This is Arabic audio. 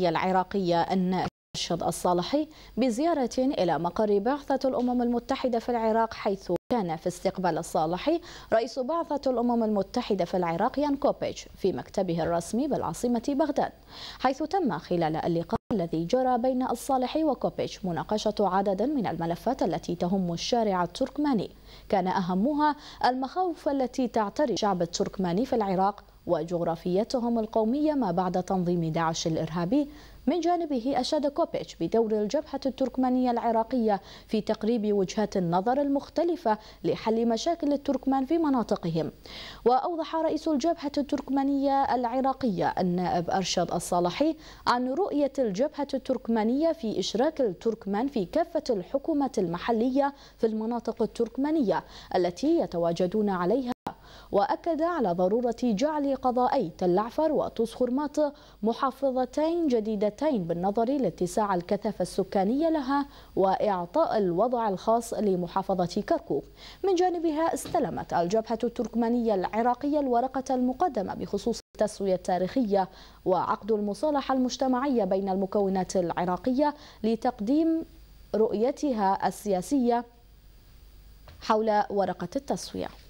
العراقية الناشد الصالحي بزيارة إلى مقر بعثة الأمم المتحدة في العراق حيث كان في استقبال الصالحي رئيس بعثة الأمم المتحدة في العراق يان كوبيج في مكتبه الرسمي بالعاصمة بغداد حيث تم خلال اللقاء الذي جرى بين الصالحي وكوبيتش مناقشة عدد من الملفات التي تهم الشارع التركماني كان أهمها المخاوف التي تعتري الشعب التركماني في العراق وجغرافيتهم القومية ما بعد تنظيم داعش الإرهابي من جانبه أشاد كوبيتش بدور الجبهة التركمانية العراقية في تقريب وجهات النظر المختلفة لحل مشاكل التركمان في مناطقهم وأوضح رئيس الجبهة التركمانية العراقية النائب أرشد الصالحي عن رؤية الجبهة التركمانية في إشراك التركمان في كافة الحكومة المحلية في المناطق التركمانية التي يتواجدون عليها وأكد على ضرورة جعل قضائي تل عفر وطوس محافظتين جديدتين بالنظر لاتساع الكثافة السكانية لها وإعطاء الوضع الخاص لمحافظة كركوك من جانبها استلمت الجبهة التركمانية العراقية الورقة المقدمة بخصوص التسوية التاريخية وعقد المصالحة المجتمعية بين المكونات العراقية لتقديم رؤيتها السياسية حول ورقة التسوية